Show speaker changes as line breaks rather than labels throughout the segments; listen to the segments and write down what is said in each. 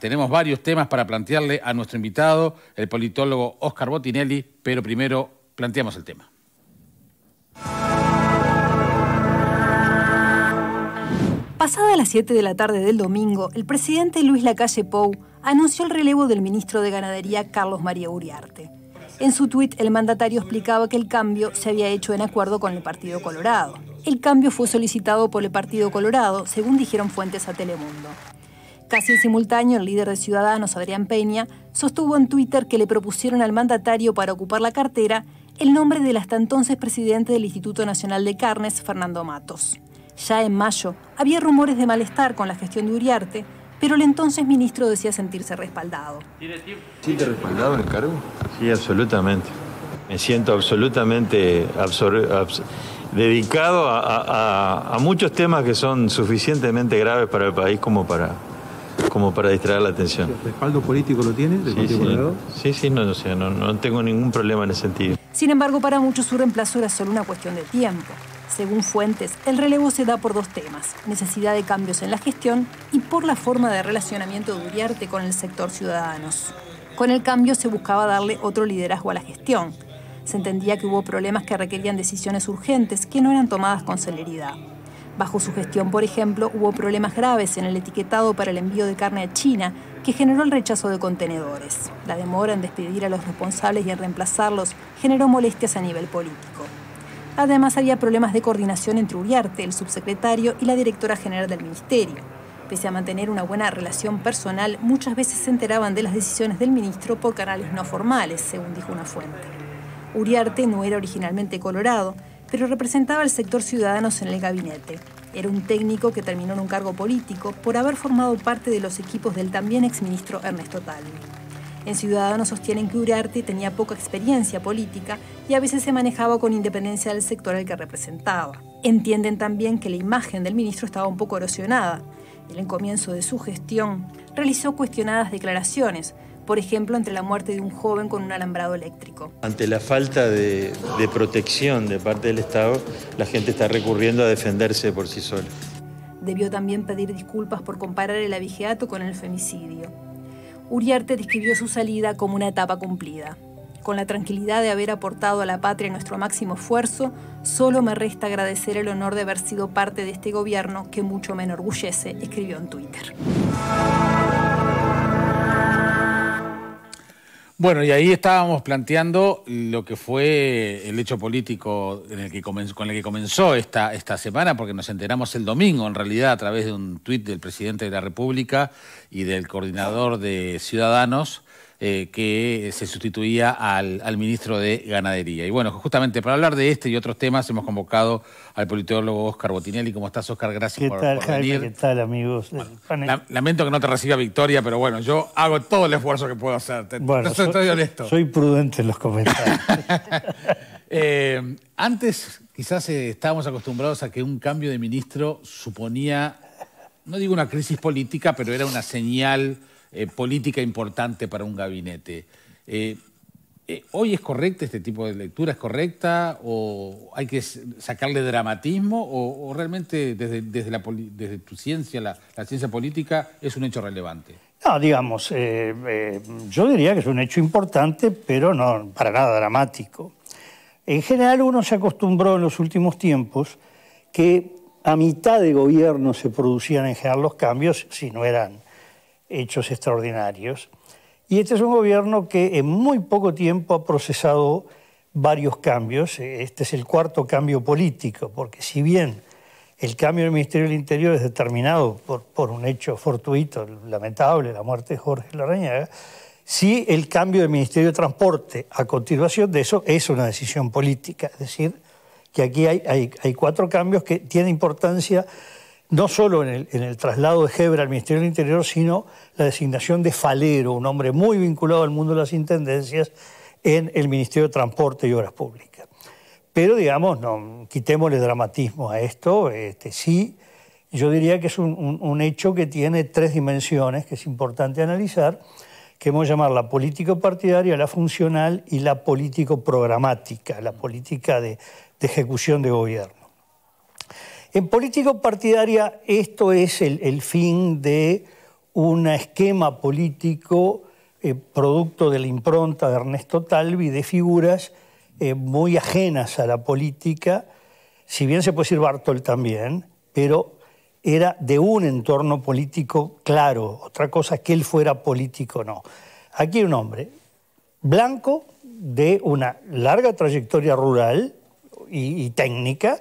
Tenemos varios temas para plantearle a nuestro invitado, el politólogo Oscar Botinelli, pero primero planteamos el tema.
Pasada las 7 de la tarde del domingo, el presidente Luis Lacalle Pou anunció el relevo del ministro de Ganadería Carlos María Uriarte. En su tuit, el mandatario explicaba que el cambio se había hecho en acuerdo con el Partido Colorado. El cambio fue solicitado por el Partido Colorado, según dijeron fuentes a Telemundo. Casi en simultáneo, el líder de Ciudadanos, Adrián Peña, sostuvo en Twitter que le propusieron al mandatario para ocupar la cartera el nombre del hasta entonces presidente del Instituto Nacional de Carnes, Fernando Matos. Ya en mayo había rumores de malestar con la gestión de Uriarte, pero el entonces ministro decía sentirse respaldado.
¿Siente respaldado en el cargo? Sí, absolutamente. Me siento absolutamente dedicado a muchos temas que son suficientemente graves para el país como para como para distraer la atención. respaldo político lo tiene? sí, sí, sí, no, no, no tengo ningún
problema en ese sentido.
Sin embargo, para muchos su reemplazo era solo una cuestión de tiempo. Según fuentes, el relevo se da por dos temas, necesidad de cambios en la gestión y por la forma de relacionamiento de Uriarte con el sector ciudadanos. Con el cambio se buscaba darle otro liderazgo a la gestión. Se entendía que hubo problemas que requerían decisiones urgentes que no eran tomadas con celeridad. Bajo su gestión, por ejemplo, hubo problemas graves en el etiquetado para el envío de carne a China, que generó el rechazo de contenedores. La demora en despedir a los responsables y en reemplazarlos generó molestias a nivel político. Además, había problemas de coordinación entre Uriarte, el subsecretario, y la directora general del ministerio. Pese a mantener una buena relación personal, muchas veces se enteraban de las decisiones del ministro por canales no formales, según dijo una fuente. Uriarte no era originalmente colorado, pero representaba al sector ciudadanos en el gabinete. Era un técnico que terminó en un cargo político por haber formado parte de los equipos del también exministro Ernesto Talvi. En Ciudadanos sostienen que Uriarte tenía poca experiencia política y a veces se manejaba con independencia del sector al que representaba. Entienden también que la imagen del ministro estaba un poco erosionada. En el comienzo de su gestión realizó cuestionadas declaraciones, por ejemplo, entre la muerte de un joven con un alambrado eléctrico.
Ante la falta de, protección de parte del Estado, la gente está recurriendo a defenderse por sí sola.
Debió también pedir disculpas por comparar el abigeato con el femicidio. Uriarte describió su salida como una etapa cumplida. Con la tranquilidad de haber aportado a la patria nuestro máximo esfuerzo, solo me resta agradecer el honor de haber sido parte de este gobierno que mucho me enorgullece, escribió en Twitter.
Bueno, y ahí estábamos planteando lo que fue el hecho político en el con el que comenzó esta, esta semana, porque nos enteramos el domingo, en realidad, a través de un tuit del presidente de la República y del coordinador de Ciudadanos, eh, que se sustituía al, ministro de Ganadería. Y bueno, justamente para hablar de este y otros temas hemos convocado al politólogo Oscar Botinelli. ¿Cómo estás, Oscar? Gracias ¿Qué por, tal, ¿Qué
tal, amigos?
lamento que no te reciba Victoria, pero bueno, yo hago todo el esfuerzo que puedo hacer. bueno, soy, estoy honesto. Soy prudente en los comentarios. Eh, antes quizás eh, estábamos acostumbrados a que un cambio de ministro suponía, no digo una crisis política, pero era una señal eh, política importante para un gabinete. Eh, eh, ¿Hoy es correcta este tipo de lectura? ¿Es correcta? ¿O hay que sacarle dramatismo? ¿O, realmente desde, desde, tu ciencia, la, ciencia política, es un hecho relevante?
No, digamos, yo diría que es un hecho importante, pero no para nada dramático. En general uno se acostumbró en los últimos tiempos que a mitad de gobierno se producían en general los cambios si no eran hechos extraordinarios. Y este es un gobierno que en muy poco tiempo ha procesado varios cambios. Este es el cuarto cambio político, porque si bien el cambio del Ministerio del Interior es determinado por, un hecho fortuito, lamentable, la muerte de Jorge Larrañaga, si el cambio del Ministerio de Transporte a continuación de eso es una decisión política. Es decir, que aquí hay, hay cuatro cambios que tienen importancia no solo en el, traslado de Hebra al Ministerio del Interior, sino la designación de Falero, un hombre muy vinculado al mundo de las intendencias, en el Ministerio de Transporte y Obras Públicas. Pero, digamos, no, quitémosle dramatismo a esto. Este, sí, yo diría que es un, hecho que tiene tres dimensiones que es importante analizar, que hemos llamar la político-partidaria, la funcional y la político-programática, la política de ejecución de gobierno. En política partidaria esto es el, fin de un esquema político eh, producto de la impronta de Ernesto Talvi, de figuras eh, muy ajenas a la política, si bien se puede decir Bartol también, pero era de un entorno político claro, otra cosa que él fuera político o no. Aquí hay un hombre blanco de una larga trayectoria rural y técnica,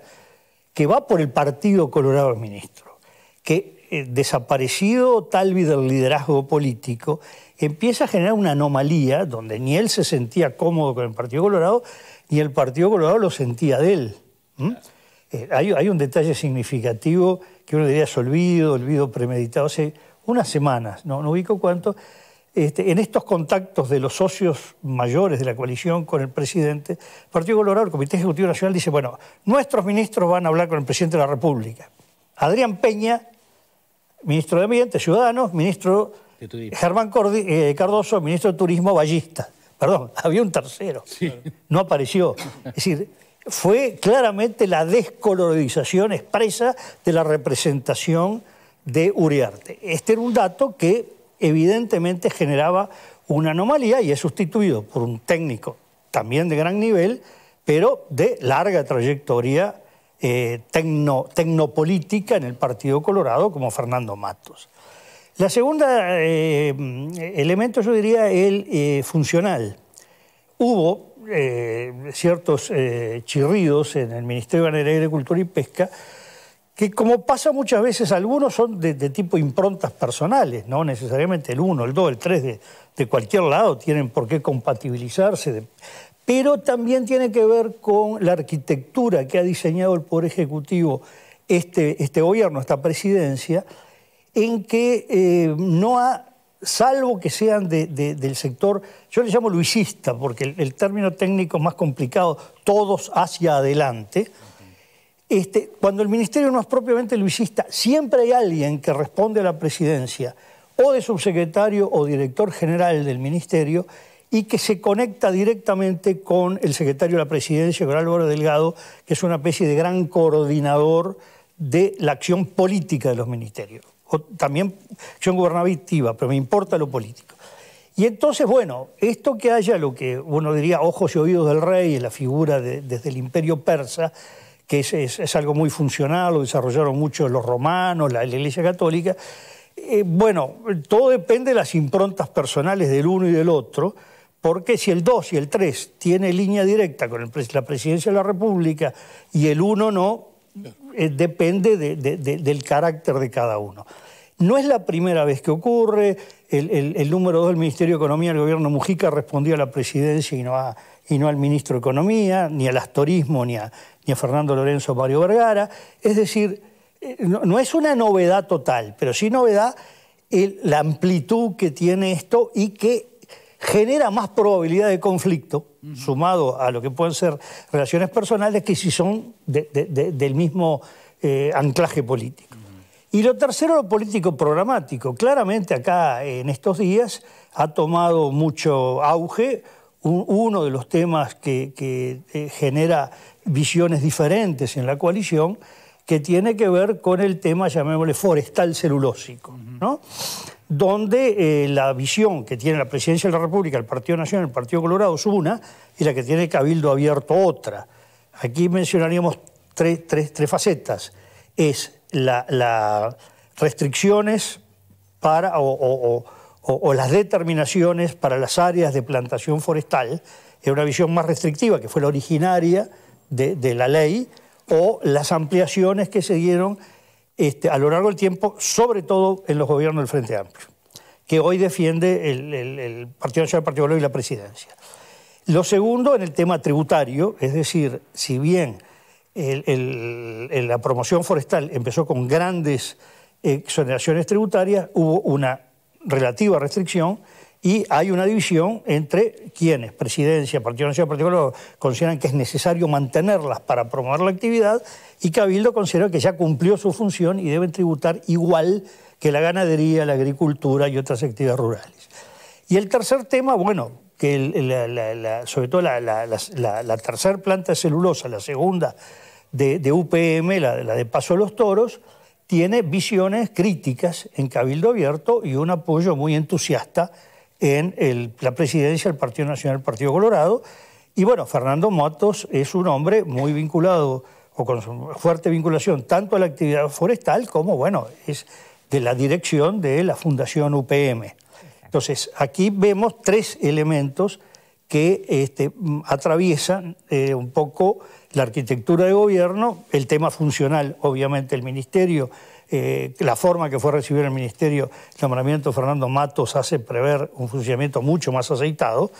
que va por el Partido Colorado ministro, que eh, desaparecido tal vez del liderazgo político, empieza a generar una anomalía donde ni él se sentía cómodo con el Partido Colorado, ni el Partido Colorado lo sentía de él. Eh, hay, un detalle significativo que uno diría es olvido, olvido premeditado, hace unas semanas, no, no ubico cuánto, este, en estos contactos de los socios mayores de la coalición con el presidente, el Partido Colorado, el Comité Ejecutivo Nacional dice, bueno, nuestros ministros van a hablar con el presidente de la República. Adrián Peña, ministro de Ambiente, Ciudadanos, ministro Germán eh, Cardoso, ministro de Turismo, Ballista. Perdón, había un tercero, no apareció. Es decir, fue claramente la descolorización expresa de la representación de Uriarte. Este era un dato que evidentemente generaba una anomalía y es sustituido por un técnico también de gran nivel, pero de larga trayectoria eh, tecnopolítica en el Partido Colorado, como Fernando Matos. La segunda eh, elemento, yo diría, el eh, funcional. Hubo ciertos chirridos en el Ministerio de Agricultura y Pesca que como pasa muchas veces, algunos son de, tipo improntas personales, no necesariamente el 1, el 2, el 3 de, cualquier lado tienen por qué compatibilizarse, pero también tiene que ver con la arquitectura que ha diseñado el Poder Ejecutivo, este, este gobierno, esta presidencia, en que eh, no ha, salvo que sean del sector, yo le llamo luisista, porque el, término técnico más complicado, todos hacia adelante, este, cuando el ministerio no es propiamente luisista, siempre hay alguien que responde a la presidencia, o de subsecretario o director general del ministerio, y que se conecta directamente con el secretario de la presidencia, con Álvaro Delgado, que es una especie de gran coordinador de la acción política de los ministerios, o también acción gubernativa, pero me importa lo político. Y entonces, bueno, esto que haya lo que uno diría ojos y oídos del rey, la figura desde el imperio persa, que es, algo muy funcional, lo desarrollaron mucho los romanos, la, Iglesia Católica. Eh, bueno, todo depende de las improntas personales del uno y del otro, porque si el 2 y el 3 tiene línea directa con la presidencia de la República y el 1 no, eh, depende del carácter de cada uno. No es la primera vez que ocurre. El, el número 2 del Ministerio de Economía del gobierno Mujica respondió a la presidencia y no a, y no al ministro de Economía, ni al astorismo, ni a, ni a Fernando Lorenzo Mario Vergara. Es decir, eh, no, es una novedad total, pero sí novedad la amplitud que tiene esto y que genera más probabilidad de conflicto, sumado a lo que pueden ser relaciones personales, que si son del mismo eh, anclaje político. Y lo tercero, lo político programático. Claramente acá en estos días ha tomado mucho auge uno de los temas que, eh, genera visiones diferentes en la coalición, que tiene que ver con el tema, llamémosle, forestal celulósico, ¿no? donde eh, la visión que tiene la Presidencia de la República, el Partido Nacional, el Partido Colorado es una, y la que tiene Cabildo Abierto otra. Aquí mencionaríamos tres, tres, facetas. Es las la restricciones para, o, las determinaciones para las áreas de plantación forestal en una visión más restrictiva, que fue la originaria de, la ley, o las ampliaciones que se dieron este, a lo largo del tiempo, sobre todo en los gobiernos del Frente Amplio, que hoy defiende el, Partido Nacional Partido y la presidencia. Lo segundo, en el tema tributario, es decir, si bien la promoción forestal empezó con grandes eh, exoneraciones tributarias, hubo una relativa restricción y hay una división entre quienes, presidencia, Partido Nacional, Partido consideran que es necesario mantenerlas para promover la actividad y Cabildo considera que ya cumplió su función y deben tributar igual que la ganadería, la agricultura y otras actividades rurales. Y el tercer tema, bueno, que sobre todo la, tercera planta de celulosa, la segunda de, UPM, la de Paso de los Toros, tiene visiones críticas en Cabildo Abierto y un apoyo muy entusiasta en la presidencia del Partido Nacional, del Partido Colorado. Y bueno, Fernando Motos es un hombre muy vinculado o con fuerte vinculación tanto a la actividad forestal como, bueno, es de la dirección de la Fundación UPM. Entonces, aquí vemos tres elementos que este, atraviesan eh, un poco la arquitectura de gobierno, el tema funcional, obviamente el ministerio, eh, la forma que fue recibido el ministerio, el nombramiento de Fernando Matos hace prever un funcionamiento mucho más aceitado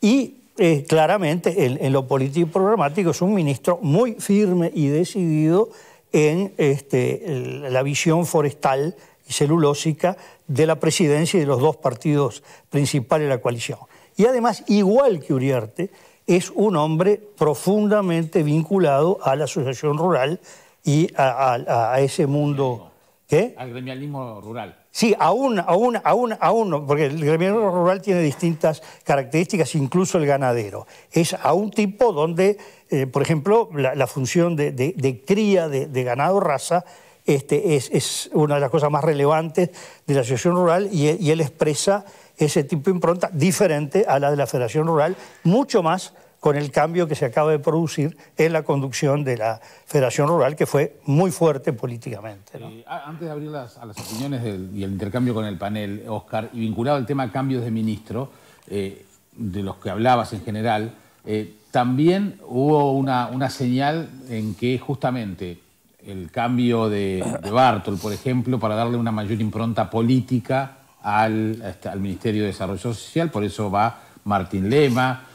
y eh, claramente en, lo político y programático es un ministro muy firme y decidido en este, la visión forestal y celulósica de la presidencia y de los dos partidos principales de la coalición. Y además, igual que Uriarte, es un hombre profundamente vinculado a la asociación rural y a, ese mundo. ¿Qué?
Al gremialismo rural.
Sí, aún, aún, aún, aún, porque el gremialismo rural tiene distintas características, incluso el ganadero. Es a un tipo donde, eh, por ejemplo, la, función de, cría de, ganado raza este, es, es, una de las cosas más relevantes de la Asociación Rural y, y, él expresa ese tipo de impronta diferente a la de la Federación Rural, mucho más con el cambio que se acaba de producir en la conducción de la Federación Rural, que fue muy fuerte políticamente. Eh,
antes de abrir las, a las opiniones y el intercambio con el panel, Oscar, y vinculado al tema cambios de ministro, eh, de los que hablabas en general, eh, también hubo una, señal en que justamente el cambio de, Bartol, por ejemplo, para darle una mayor impronta política al, este, Ministerio de Desarrollo Social, por eso va Martín Lema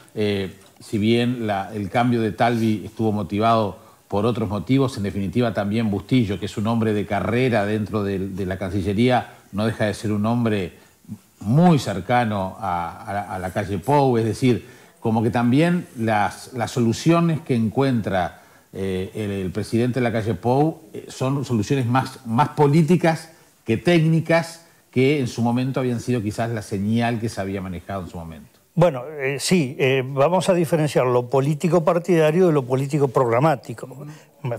si bien el cambio de Talvi estuvo motivado por otros motivos, en definitiva también Bustillo, que es un hombre de carrera dentro de, la Cancillería, no deja de ser un hombre muy cercano a, la calle Pou, es decir, como que también las, soluciones que encuentra eh, el, presidente de la calle Pou eh, son soluciones más políticas que técnicas que en su momento habían sido quizás la señal que se había manejado en su momento.
Bueno, eh, sí, eh, vamos a diferenciar lo político partidario de lo político programático.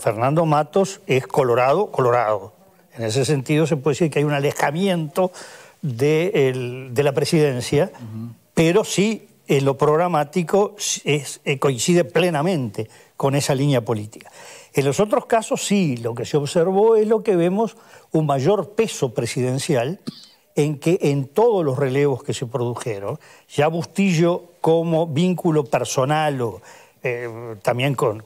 Fernando Matos es colorado, colorado. En ese sentido se puede decir que hay un alejamiento de, la presidencia, pero sí en lo programático es, eh, coincide plenamente con esa línea política. En los otros casos sí, lo que se observó es lo que vemos un mayor peso presidencial en que en todos los relevos que se produjeron, ya Bustillo como vínculo personal o eh, también con,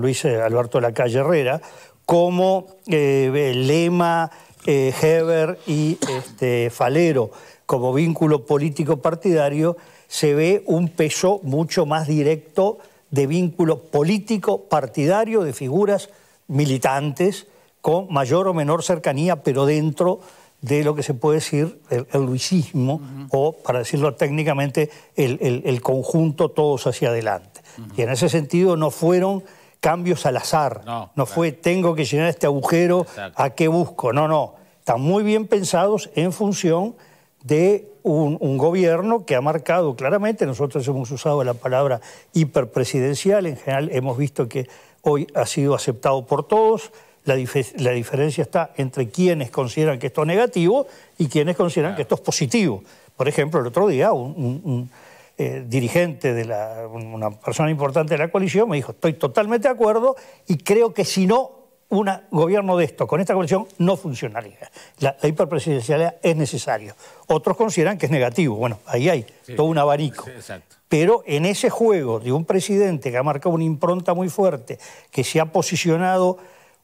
Luis eh, Alberto Lacalle Herrera, como eh, Lema, Heber y este, Falero como vínculo político partidario, se ve un peso mucho más directo de vínculo político partidario de figuras militantes con mayor o menor cercanía, pero dentro de lo que se puede decir el, o para decirlo técnicamente, el, conjunto todos hacia adelante. Y en ese sentido no fueron cambios al azar, no, fue tengo que llenar este agujero, ¿a qué busco? No, no, están muy bien pensados en función de un, gobierno que ha marcado claramente, nosotros hemos usado la palabra hiperpresidencial, en general hemos visto que hoy ha sido aceptado por todos, la, diferencia está entre quienes consideran que esto es negativo y quienes consideran que esto es positivo. Por ejemplo, el otro día un, eh, dirigente de la, una persona importante de la coalición me dijo, estoy totalmente de acuerdo y creo que si no, un gobierno de esto, con esta coalición, no funcionaría. La, hiperpresidencialidad es necesaria. Otros consideran que es negativo. Bueno, ahí hay todo un abanico. Pero en ese juego de un presidente que ha marcado una impronta muy fuerte, que se ha posicionado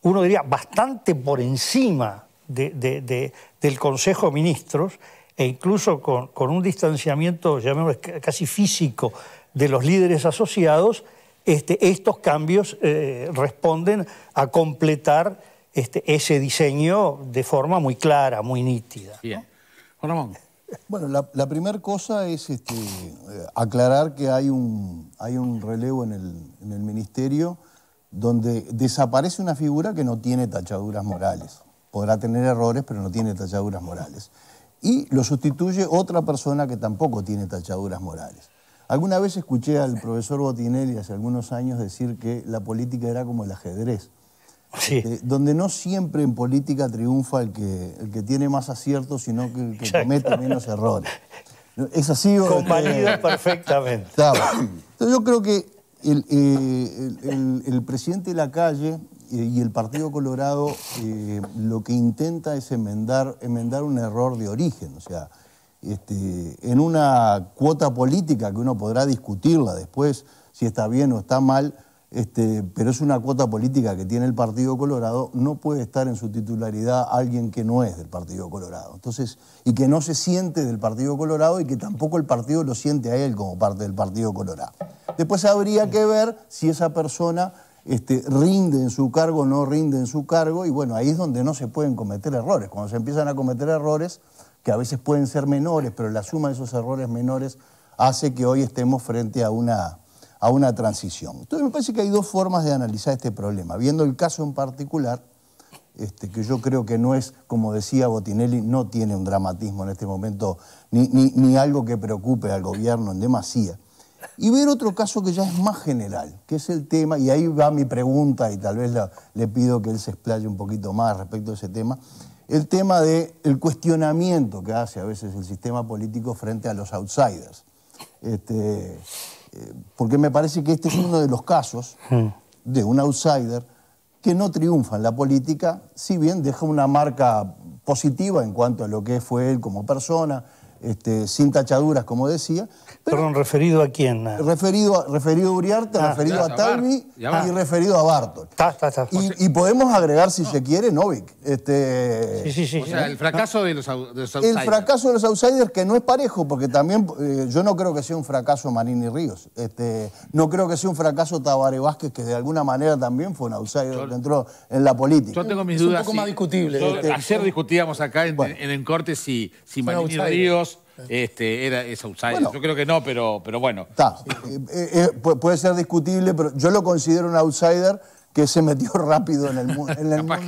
uno diría, bastante por encima del Consejo de Ministros, e incluso con, un distanciamiento, llamémoslo casi físico, de los líderes asociados, este, estos cambios eh, responden a completar este, ese diseño de forma muy clara, muy nítida.
Bueno, la, primera cosa es este, eh, aclarar que hay un, hay un relevo en el ministerio donde desaparece una figura que no tiene tachaduras morales. Podrá tener errores, pero no tiene tachaduras morales. Y lo sustituye otra persona que tampoco tiene tachaduras morales. Alguna vez escuché al profesor Botinelli hace algunos años decir que la política era como el ajedrez. Sí. Eh, donde no siempre en política triunfa el que, el que tiene más aciertos, sino que el que comete menos errores. ¿Es así? Convalido
perfectamente.
yo creo que eh, el, presidente de la calle eh, y el Partido Colorado eh, lo que intenta es enmendar, un error de origen. O sea, este, en una cuota política que uno podrá discutirla después, si está bien o está mal, este, pero es una cuota política que tiene el Partido Colorado, no puede estar en su titularidad alguien que no es del Partido Colorado. Entonces, y que no se siente del Partido Colorado y que tampoco el partido lo siente a él como parte del Partido Colorado. Después habría que ver si esa persona este, rinde en su cargo o no rinde en su cargo, y bueno, ahí es donde no se pueden cometer errores. Cuando se empiezan a cometer errores, que a veces pueden ser menores, pero la suma de esos errores menores hace que hoy estemos frente a una a una transición. Entonces me parece que hay dos formas de analizar este problema. Viendo el caso en particular, este, que yo creo que no es, como decía Botinelli, no tiene un dramatismo en este momento, ni, algo que preocupe al gobierno en demasía. Y ver otro caso que ya es más general, que es el tema, y ahí va mi pregunta, y tal vez le pido que él se explaye un poquito más respecto a ese tema, el tema del el cuestionamiento que hace a veces el sistema político frente a los outsiders. Este, porque me parece que este es uno de los casos hmm. de un outsider que no triunfa en la política, si bien deja una marca positiva en cuanto a lo que fue él como persona, este, sin tachaduras, como decía. Perdón, ¿referido a quién? Ah. Referido a, referido Uriarte, ah, referido a Talvi y referido a Bartol. Y, podemos agregar, si se quiere, Novik. Este, sí,
sí, sí. O sea, el
fracaso de, los, outsiders.
El fracaso de los outsiders, que no es parejo, porque también eh, yo no creo que sea un fracaso Marini Ríos. Este, no creo que sea un fracaso Tabare Vázquez, que de alguna manera también fue un outsider que entró en la política. Yo tengo mis es dudas. Un poco más discutible. ayer
discutíamos acá en, el corte si, si Marini Ríos este, era, es outsider. yo creo que no, pero, pero bueno.
Eh, eh, eh, puede ser discutible, pero yo lo considero un outsider que se metió rápido en el, en el mundo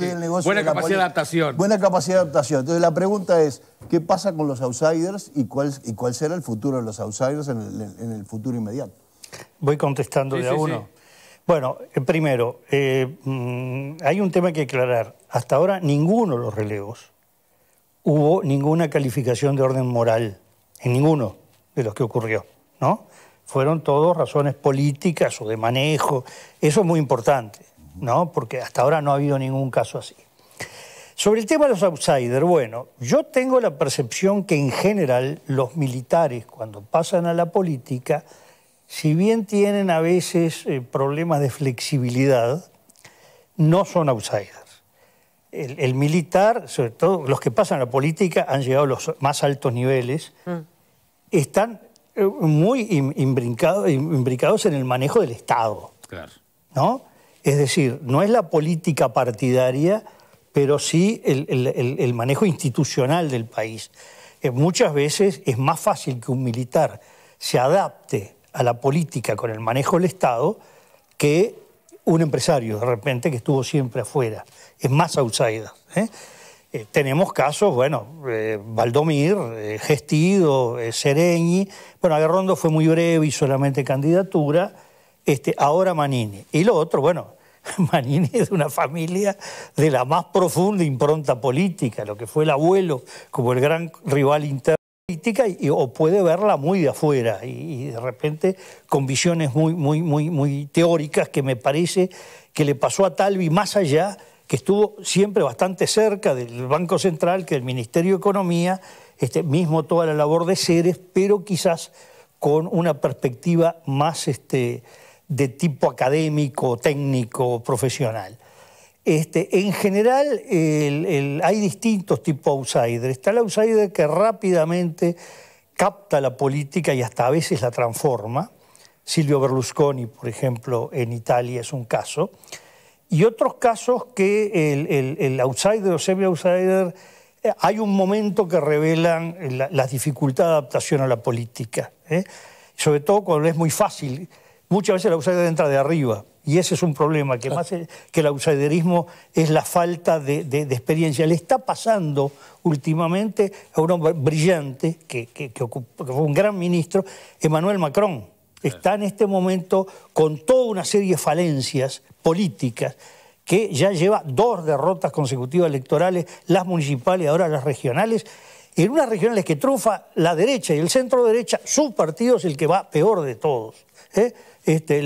del negocio.
Buena capacidad de adaptación. Buena
capacidad de adaptación. Entonces la pregunta es, ¿qué pasa con los outsiders y cuál, y cuál será el futuro de los outsiders en el, futuro inmediato?
Voy contestando de a uno. Bueno, primero, mm, hay un tema que aclarar. Hasta ahora ninguno de los relevos hubo ninguna calificación de orden moral en ninguno de los que ocurrió, ¿no? Fueron todos razones políticas o de manejo. Eso es muy importante, ¿no? Porque hasta ahora no ha habido ningún caso así. Sobre el tema de los outsiders, bueno, yo tengo la percepción que en general los militares cuando pasan a la política, si bien tienen a veces eh, problemas de flexibilidad, no son outsiders el, militar, sobre todo los que pasan la política, han llegado a los más altos niveles, mm. están eh, muy imbricados en el manejo del Estado. Claro. ¿no? Es decir, no es la política partidaria, pero sí el, manejo institucional del país. Eh, muchas veces es más fácil que un militar se adapte a la política con el manejo del Estado que un empresario de repente que estuvo siempre afuera, es más outsider. ¿eh? Eh, tenemos casos, bueno, eh, Valdomir, Gestido, Sereñi. Bueno, Agarrondo fue muy breve y solamente candidatura. Este, ahora Manini. Y lo otro, bueno, Manini es de una familia de la más profunda impronta política, lo que fue el abuelo como el gran rival interno o puede verla muy de afuera y, de repente con visiones muy, muy, muy, muy teóricas que me parece que le pasó a Talvi más allá, que estuvo siempre bastante cerca del Banco Central, que el Ministerio de Economía, este, mismo toda la labor de seres, pero quizás con una perspectiva más este, de tipo académico, técnico, profesional. Este, en general hay distintos tipos de outsider. Está el outsider que rápidamente capta la política y hasta a veces la transforma. Silvio Berlusconi, por ejemplo, en Italia es un caso. Y otros casos que el, outsider o semi-outsider, eh, hay un momento que revelan las la dificultades de adaptación a la política. ¿eh? Sobre todo cuando es muy fácil. Muchas veces el outsider entra de arriba y ese es un problema, que más que el outsiderismo es la falta de, experiencia. Le está pasando últimamente a un hombre brillante, que, fue un gran ministro, Emmanuel Macron. Está en este momento con toda una serie de falencias políticas que ya lleva dos derrotas consecutivas electorales, las municipales, y ahora las regionales, en unas regionales que trufa la derecha y el centro derecha, su partido es el que va peor de todos. ¿eh? Este,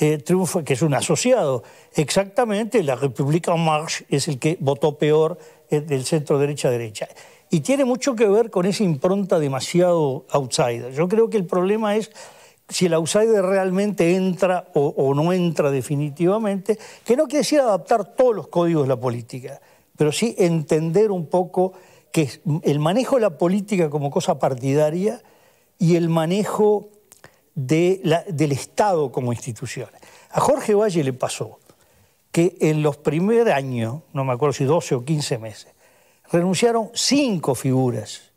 eh, que es un asociado. Exactamente, la República en Marche es el que votó peor eh, del centro derecha-derecha. Y tiene mucho que ver con esa impronta demasiado outsider. Yo creo que el problema es si el outsider realmente entra o, o no entra definitivamente, que no quiere decir adaptar todos los códigos de la política, pero sí entender un poco que el manejo de la política como cosa partidaria y el manejo del Estado como institución. A Jorge Valle le pasó que en los primeros años, no me acuerdo si 12 o 15 meses, renunciaron cinco figuras,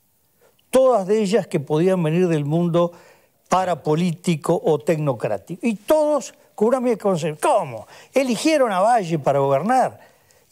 todas de ellas que podían venir del mundo parapolítico o tecnocrático. Y todos con una misma ¿Cómo? Eligieron a Valle para gobernar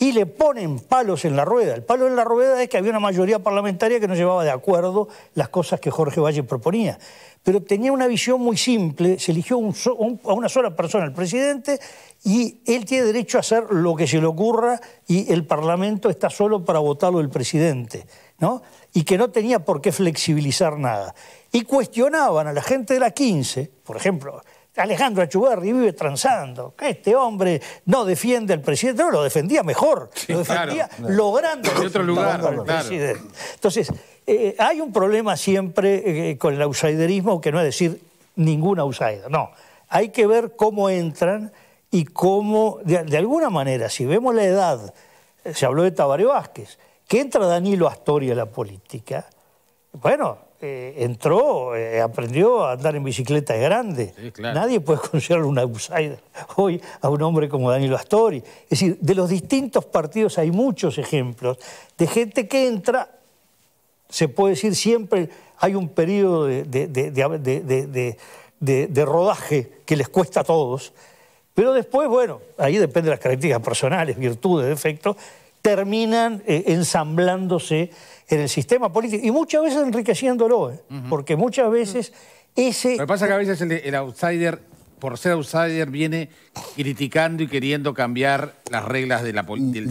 y le ponen palos en la rueda. El palo en la rueda es que había una mayoría parlamentaria que no llevaba de acuerdo las cosas que Jorge Valle proponía. Pero tenía una visión muy simple, se eligió a una sola persona, el presidente, y él tiene derecho a hacer lo que se le ocurra y el Parlamento está solo para votarlo el presidente. ¿no? Y que no tenía por qué flexibilizar nada. Y cuestionaban a la gente de la 15, por ejemplo, Alejandro Achugarri vive transando. Este hombre no defiende al presidente, no, lo defendía mejor, lo defendía logrando en otro lugar, presidente. Entonces, eh, hay un problema siempre eh, con el outsiderismo, que no es decir ningún outsider, no. Hay que ver cómo entran y cómo, de, alguna manera, si vemos la edad, se habló de Tabaré Vázquez, que entra Danilo Astoria a la política, bueno, eh, entró, eh, aprendió a andar en bicicleta grande. Nadie puede considerar un outsider hoy a un hombre como Danilo Astori. Es decir, de los distintos partidos hay muchos ejemplos de gente que entra, se puede decir siempre, hay un periodo de, de, rodaje que les cuesta a todos, pero después, bueno, ahí depende de las características personales, virtudes, defectos, terminan eh, ensamblándose en el sistema político y muchas veces enriqueciéndolo, eh, porque muchas veces ese... me pasa que a veces el, outsider, por
ser outsider, viene criticando y queriendo cambiar las reglas del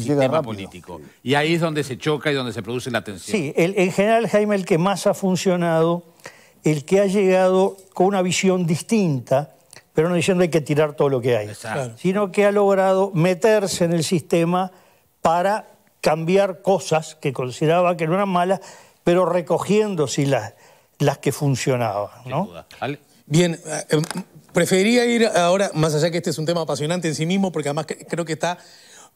sistema político. Y ahí es donde se choca y donde se produce la tensión. Sí,
en general, Jaime, el que más ha funcionado, el que ha llegado con una visión distinta, pero no diciendo hay que tirar todo lo que hay, sino que ha logrado meterse en el sistema para cambiar cosas que consideraba que no eran malas, pero recogiendo si las, las que funcionaban. Bien, eh, em, preferiría ir
ahora, más allá que este es un tema apasionante en sí mismo, porque además creo que está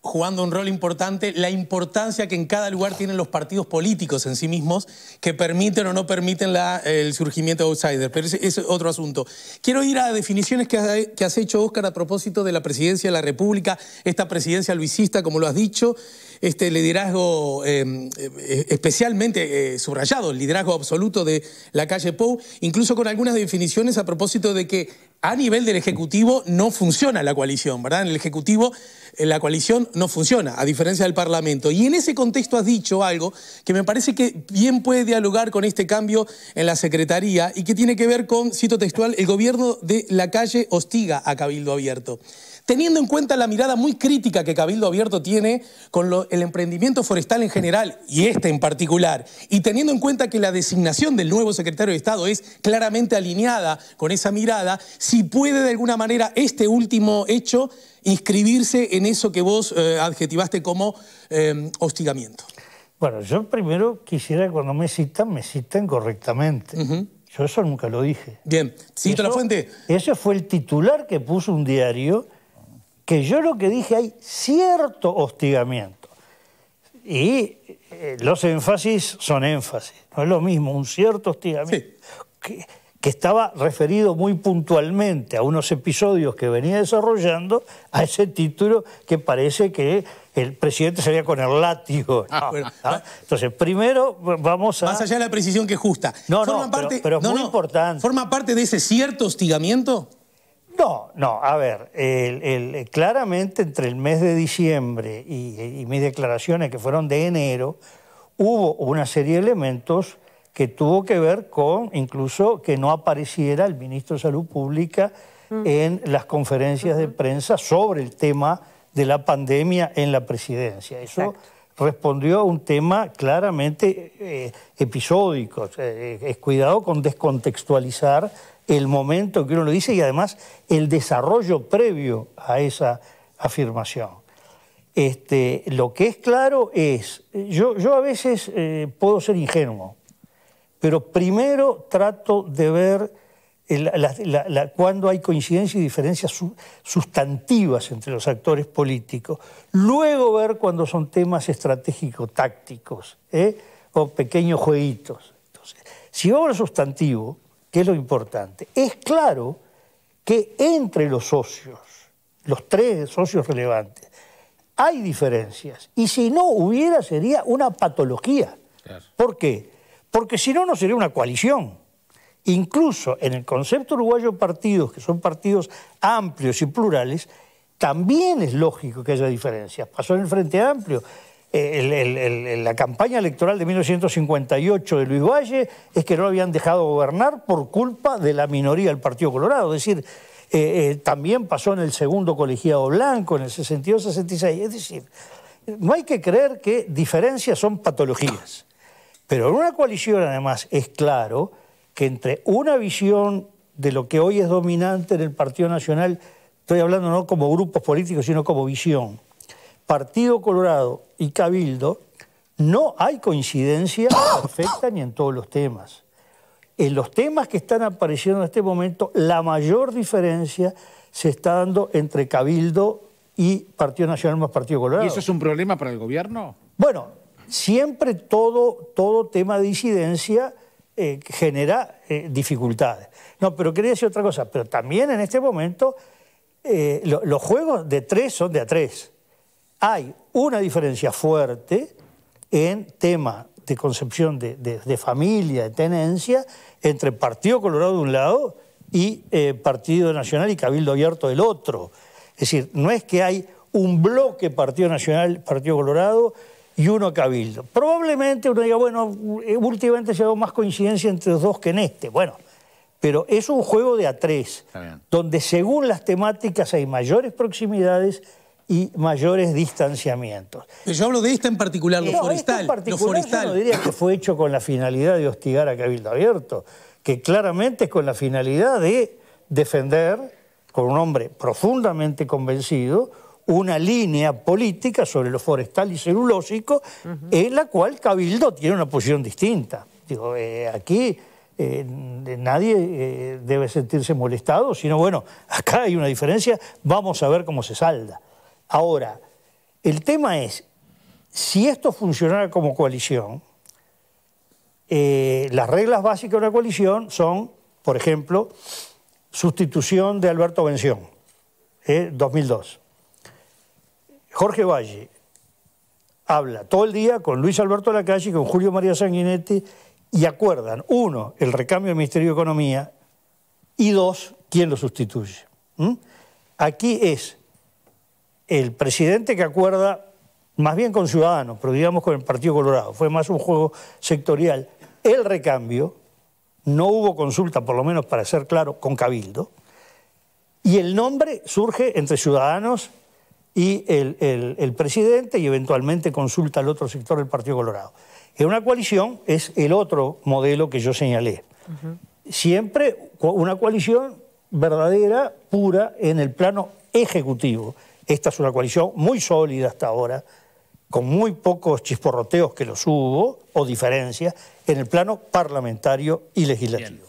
jugando un rol importante la importancia que en cada lugar tienen los partidos políticos en sí mismos que permiten o no permiten el surgimiento de outsiders. Pero ese es otro asunto. Quiero ir a definiciones que has, hecho, Óscar, a propósito de la presidencia de la República, esta presidencia luisista, como lo has dicho, este liderazgo em, eh, especialmente eh, subrayado, el liderazgo absoluto de la calle Pou, incluso con algunas definiciones a propósito de que a nivel del Ejecutivo no funciona la coalición, ¿verdad? En el Ejecutivo eh, la coalición no funciona, a diferencia del Parlamento. Y en ese contexto has dicho algo que me parece que bien puede dialogar con este cambio en la Secretaría y que tiene que ver con, cito textual, el gobierno de la calle hostiga a Cabildo Abierto teniendo en cuenta la mirada muy crítica que Cabildo Abierto tiene con el emprendimiento forestal en general y este en particular, y teniendo en cuenta que la designación del nuevo secretario de Estado es claramente alineada con esa mirada, si puede de alguna manera este último hecho inscribirse en eso que vos eh, adjetivaste como
eh, hostigamiento. Bueno, yo primero quisiera que cuando me citan, me citen correctamente. Yo eso nunca lo dije. Bien, cito la fuente. Ese fue el titular que puso un diario que yo lo que dije hay cierto hostigamiento. Y eh, los énfasis son énfasis, no es lo mismo, un cierto hostigamiento. Que, estaba referido muy puntualmente a unos episodios que venía desarrollando, a ese título que parece que el presidente salía con el látigo. Ah, ¿Ah? Entonces, primero vamos a... Más allá de la precisión que es justa. No, no, pero, es muy importante. ¿Forma parte de ese cierto hostigamiento? No, no, a ver, claramente entre el mes de diciembre y, mis declaraciones que fueron de enero, hubo una serie de elementos que tuvo que ver con incluso que no apareciera el ministro de Salud Pública mm. en las conferencias de prensa sobre el tema de la pandemia en la presidencia. Eso respondió a un tema claramente eh, episódico. es cuidado con descontextualizar el momento que uno lo dice y además el desarrollo previo a esa afirmación. Este, lo que es claro es, yo, yo a veces eh, puedo ser ingenuo, pero primero trato de ver cuando hay coincidencia y diferencias sustantivas entre los actores políticos. Luego ver cuando son temas estratégicos, tácticos ¿eh? o pequeños jueguitos. Entonces, si vamos al sustantivo, que es lo importante. Es claro que entre los socios, los tres socios relevantes, hay diferencias. Y si no hubiera, sería una patología. ¿Por qué? Porque si no, no sería una coalición. Incluso en el concepto uruguayo de partidos, que son partidos amplios y plurales, también es lógico que haya diferencias. Pasó en el Frente Amplio, la campaña electoral de 1958 de Luis Valle es que no lo habían dejado gobernar por culpa de la minoría del Partido Colorado. Es decir, eh, eh, también pasó en el segundo colegiado blanco, en el 62-66. Es decir, no hay que creer que diferencias son patologías. Pero en una coalición, además, es claro que entre una visión de lo que hoy es dominante en el Partido Nacional, estoy hablando no como grupos políticos, sino como visión, Partido Colorado y Cabildo, no hay coincidencia perfecta ni en todos los temas. En los temas que están apareciendo en este momento, la mayor diferencia se está dando entre Cabildo y Partido Nacional más Partido Colorado. ¿Y eso es un problema para el gobierno? Bueno, siempre todo, todo tema de incidencia eh, genera eh, dificultades. No, pero quería decir otra cosa, pero también en este momento eh, los juegos de tres son de a tres hay una diferencia fuerte en tema de concepción de, familia, de tenencia, entre Partido Colorado de un lado y eh, Partido Nacional y Cabildo Abierto del otro. Es decir, no es que hay un bloque Partido Nacional, Partido Colorado y uno Cabildo. Probablemente uno diga, bueno, eh, últimamente se ha dado más coincidencia entre los dos que en este. Bueno, pero es un juego de a tres, donde según las temáticas hay mayores proximidades y mayores distanciamientos. Yo hablo de esta en particular, lo forestal. Este en particular, forestal. Yo diría que fue hecho con la finalidad de hostigar a Cabildo Abierto, que claramente es con la finalidad de defender, con un hombre profundamente convencido, una línea política sobre lo forestal y celulósico, en la cual Cabildo tiene una posición distinta. Digo, eh, aquí eh, nadie eh, debe sentirse molestado, sino bueno, acá hay una diferencia, vamos a ver cómo se salda. Ahora, el tema es, si esto funcionara como coalición, eh, las reglas básicas de una coalición son, por ejemplo, sustitución de Alberto Bención, 2002. Eh, Jorge Valle habla todo el día con Luis Alberto Lacalle, y con Julio María Sanguinetti, y acuerdan, uno, el recambio del Ministerio de Economía, y dos, quién lo sustituye. ¿Mm? Aquí es el presidente que acuerda, más bien con Ciudadanos, pero digamos con el Partido Colorado, fue más un juego sectorial, el recambio, no hubo consulta, por lo menos para ser claro, con Cabildo, y el nombre surge entre Ciudadanos y el, presidente y eventualmente consulta al otro sector del Partido Colorado. En una coalición es el otro modelo que yo señalé. Siempre una coalición verdadera, pura, en el plano ejecutivo. Esta es una coalición muy sólida hasta ahora, con muy pocos chisporroteos que los hubo o diferencias en el plano parlamentario y legislativo.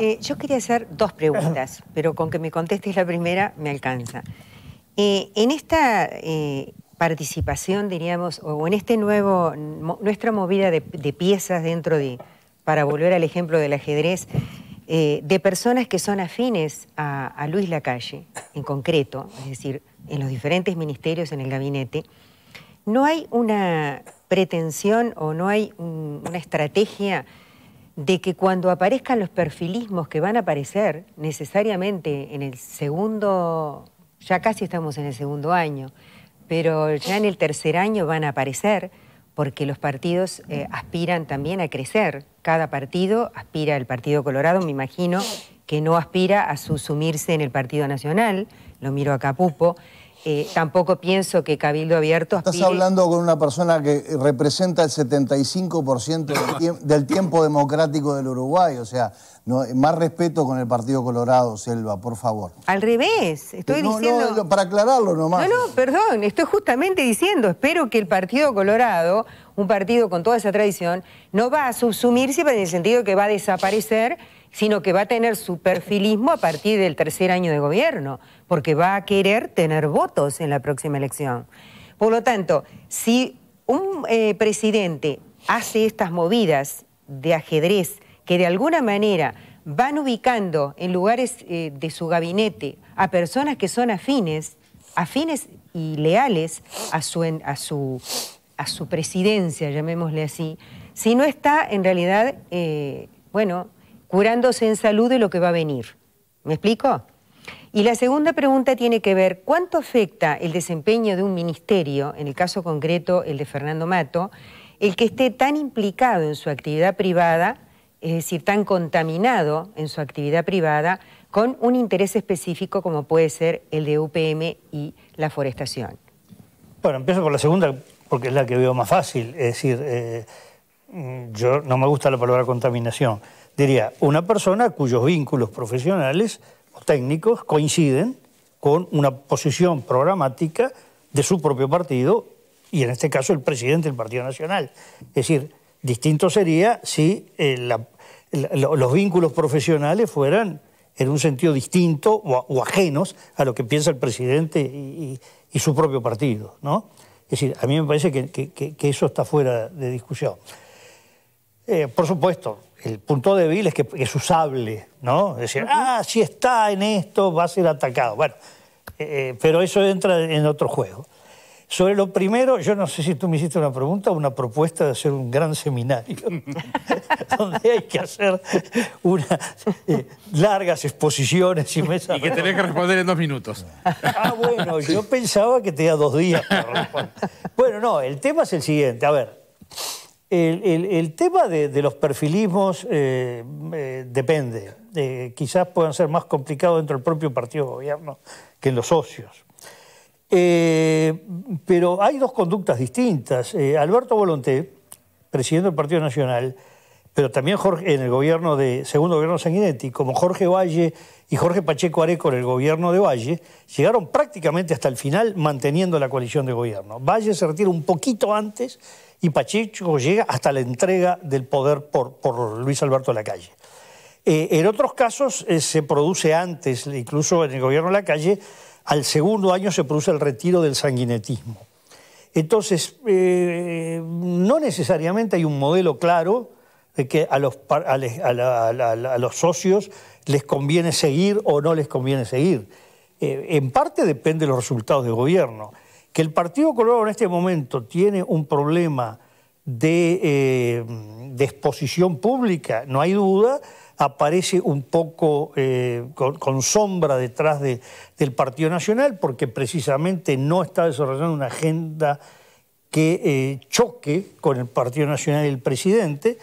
Eh, yo quería hacer dos preguntas, pero con que me contestes la primera me alcanza. Eh, en esta eh, participación, diríamos, o en este nuevo, nuestra movida de piezas dentro de, para volver al ejemplo del ajedrez, eh, de personas que son afines a, Luis Lacalle, en concreto, es decir, en los diferentes ministerios, en el gabinete, no hay una pretensión o no hay una estrategia de que cuando aparezcan los perfilismos que van a aparecer necesariamente en el segundo, ya casi estamos en el segundo año, pero ya en el tercer año van a aparecer, porque los partidos eh, aspiran también a crecer. Cada partido aspira, el Partido Colorado, me imagino, que no aspira a susumirse en el Partido Nacional, lo miro a Pupo, eh, tampoco pienso que Cabildo Abierto aspire... Estás hablando
con una persona que representa el 75% del, tiempo democrático del Uruguay, o sea, más respeto con el Partido Colorado, Selva, por favor.
Al revés,
estoy diciendo... para aclararlo nomás.
No, no, perdón, estoy justamente diciendo, espero que el Partido Colorado, un partido con toda esa tradición, no va a subsumirse, en el sentido que va a desaparecer sino que va a tener su perfilismo a partir del tercer año de gobierno, porque va a querer tener votos en la próxima elección. Por lo tanto, si un eh, presidente hace estas movidas de ajedrez que de alguna manera van ubicando en lugares eh, de su gabinete a personas que son afines, afines y leales a su, a su, a su presidencia, llamémosle así, si no está en realidad, eh, bueno, curándose en salud de lo que va a venir. ¿Me explico? Y la segunda pregunta tiene que ver, ¿cuánto afecta el desempeño de un ministerio, en el caso concreto el de Fernando Mato, el que esté tan implicado en su actividad privada, es decir, tan contaminado en su actividad privada, con un interés específico como puede ser el de UPM y la forestación?
Bueno, empiezo por la segunda, porque es la que veo más fácil. Es decir, eh, yo no me gusta la palabra contaminación diría, una persona cuyos vínculos profesionales o técnicos coinciden con una posición programática de su propio partido y en este caso el presidente del Partido Nacional. Es decir, distinto sería si eh, los vínculos profesionales fueran en un sentido distinto o, ajenos a lo que piensa el presidente y, su propio partido. ¿no? Es decir, a mí me parece que, eso está fuera de discusión. Eh, por supuesto, el punto débil es que, es usable, ¿no? Es decir, ah, si está en esto, va a ser atacado. Bueno, eh, eh, pero eso entra en otro juego. Sobre lo primero, yo no sé si tú me hiciste una pregunta o una propuesta de hacer un gran seminario, donde hay que hacer unas eh, largas exposiciones y mesas. Y que tenés que responder en dos minutos. ah, bueno, yo pensaba que tenía dos días para responder. Bueno, no, el tema es el siguiente. A ver, el, tema de, los perfilismos eh, eh, depende. Eh, quizás puedan ser más complicados dentro del propio partido de gobierno que en los socios. pero hay dos conductas distintas. Alberto Volonté, presidente del Partido Nacional, pero también en el gobierno de segundo gobierno Sanguinetti, como Jorge Valle y Jorge Pacheco Areco en el gobierno de Valle, llegaron prácticamente hasta el final manteniendo la coalición de gobierno. Valle se retira un poquito antes y Pacheco llega hasta la entrega del poder por, Luis Alberto Lacalle. Eh, en otros casos eh, se produce antes, incluso en el gobierno de Lacalle, al segundo año se produce el retiro del sanguinetismo. Entonces, eh, no necesariamente hay un modelo claro que a los, a, los socios les conviene seguir o no les conviene seguir. Eh, en parte depende de los resultados del gobierno. Que el Partido Colorado en este momento tiene un problema de, eh, exposición pública, no hay duda, aparece un poco eh, con, sombra detrás del Partido Nacional, porque precisamente no está desarrollando una agenda que choque con el Partido Nacional y el presidente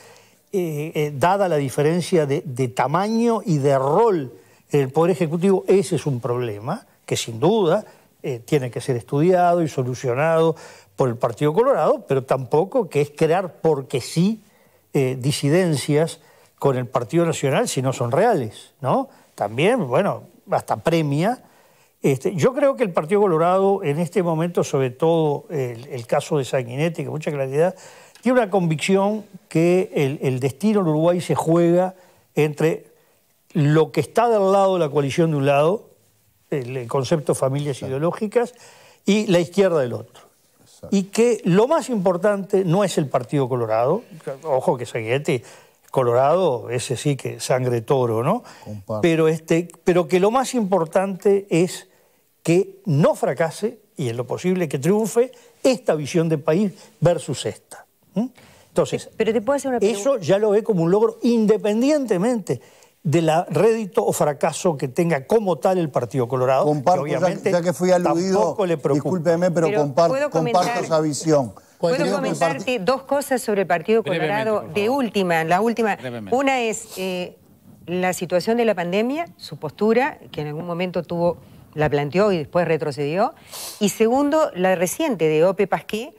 eh, eh, dada la diferencia de, tamaño y de rol en el Poder Ejecutivo, ese es un problema que sin duda eh, tiene que ser estudiado y solucionado por el Partido Colorado, pero tampoco que es crear porque sí disidencias con el Partido Nacional si no son reales, ¿no? También, bueno, hasta premia. Este, yo creo que el Partido Colorado en este momento, sobre todo el, el caso de Sanguinetti, que mucha claridad, tiene una convicción que el, destino del Uruguay se juega entre lo que está del lado de la coalición de un lado, el concepto familias ideológicas, y la izquierda del otro. Y que lo más importante no es el Partido Colorado, ojo que Sanguinetti, Colorado, ese sí que sangre toro, ¿no? Pero, este, pero que lo más importante es que no fracase, y en lo posible que triunfe, esta visión de país versus esta. ¿Mm? Entonces, Pero te eso ya lo ve como un logro independientemente De la rédito o fracaso que tenga como tal el Partido Colorado. Comparto, obviamente, ya, que fui aludido, discúlpeme,
pero, comparto, esa visión. Puedo comentarte
dos cosas sobre el Partido Colorado de última, la última. Una es eh, la situación de la pandemia, su postura, que en algún momento tuvo, la planteó y después retrocedió. Y segundo, la reciente de Ope Pasqué,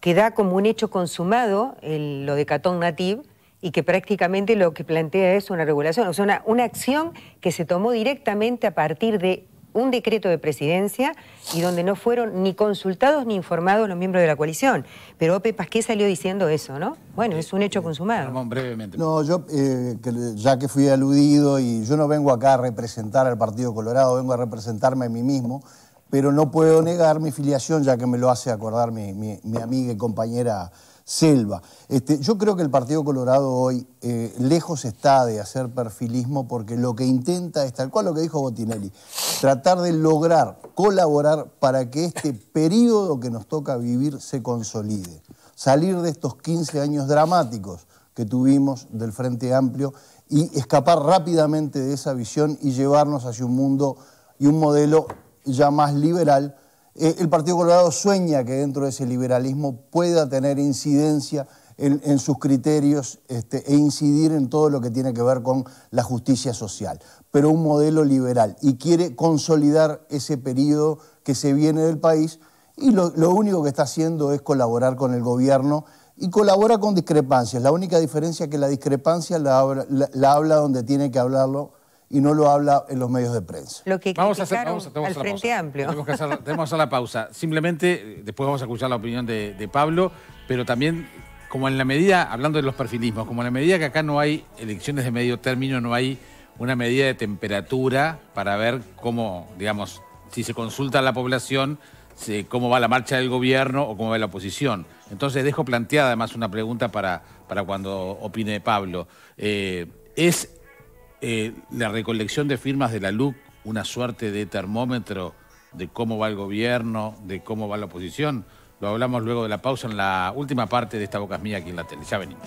que da como un hecho consumado lo de Catón Nativ y que prácticamente lo que plantea es una regulación, o sea, una, acción que se tomó directamente a partir de un decreto de presidencia y donde no fueron ni consultados ni informados los miembros de la coalición. Pero Ope Pasqué salió diciendo eso, ¿no? Bueno, es un hecho consumado.
brevemente. No, yo, eh, ya que fui aludido, y yo no vengo acá a representar al Partido Colorado, vengo a representarme a mí mismo, pero no puedo negar mi filiación, ya que me lo hace acordar mi, amiga y compañera Selva. Este, yo creo que el Partido Colorado hoy eh, lejos está de hacer perfilismo porque lo que intenta es tal cual lo que dijo Botinelli, tratar de lograr colaborar para que este periodo que nos toca vivir se consolide. Salir de estos 15 años dramáticos que tuvimos del Frente Amplio y escapar rápidamente de esa visión y llevarnos hacia un mundo y un modelo ya más liberal, eh, el Partido Colorado sueña que dentro de ese liberalismo pueda tener incidencia en, sus criterios este, e incidir en todo lo que tiene que ver con la justicia social, pero un modelo liberal y quiere consolidar ese periodo que se viene del país y lo, único que está haciendo es colaborar con el gobierno y colabora con discrepancias. La única diferencia es que la discrepancia la habla donde tiene que hablarlo y no lo habla en los medios de prensa.
Lo que vamos a hacer, vamos a, al Frente Amplio. Tenemos que,
hacer, la pausa. Simplemente, eh, después vamos a escuchar la opinión de, Pablo, pero también como en la medida, hablando de los perfilismos, como en la medida que acá no hay elecciones de medio término, no hay una medida de temperatura para ver cómo, digamos, si se consulta a la población, cómo va la marcha del gobierno o cómo va la oposición. Entonces dejo planteada además una pregunta para, para cuando opine Pablo. Eh, ¿Es eh, la recolección de firmas de la LUC una suerte de termómetro de cómo va el gobierno, de cómo va la oposición? Lo hablamos luego de la pausa en la última parte de esta Bocas Mía aquí en la tele. Ya venimos.